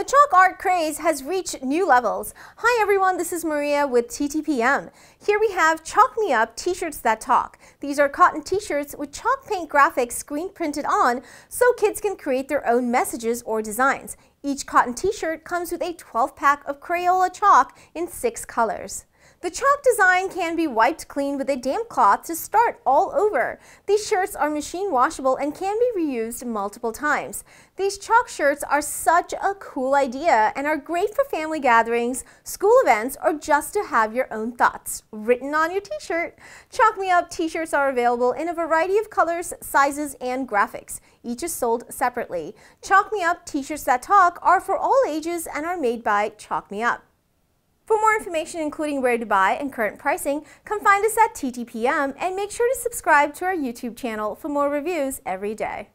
The chalk art craze has reached new levels. Hi everyone, this is Maria with TTPM. Here we have Chalk Me Up t-shirts that talk. These are cotton t-shirts with chalk paint graphics screen printed on so kids can create their own messages or designs. Each cotton t-shirt comes with a 12 pack of Crayola chalk in six colors. The chalk design can be wiped clean with a damp cloth to start all over. These shirts are machine washable and can be reused multiple times. These chalk shirts are such a cool idea and are great for family gatherings, school events, or just to have your own thoughts written on your t-shirt. Chalk Me Up t-shirts are available in a variety of colors, sizes, and graphics. Each is sold separately. Chalk Me Up t-shirts that talk are for all ages and are made by Chalk Me Up. For more information including where to buy and current pricing, come find us at TTPM and make sure to subscribe to our YouTube channel for more reviews every day.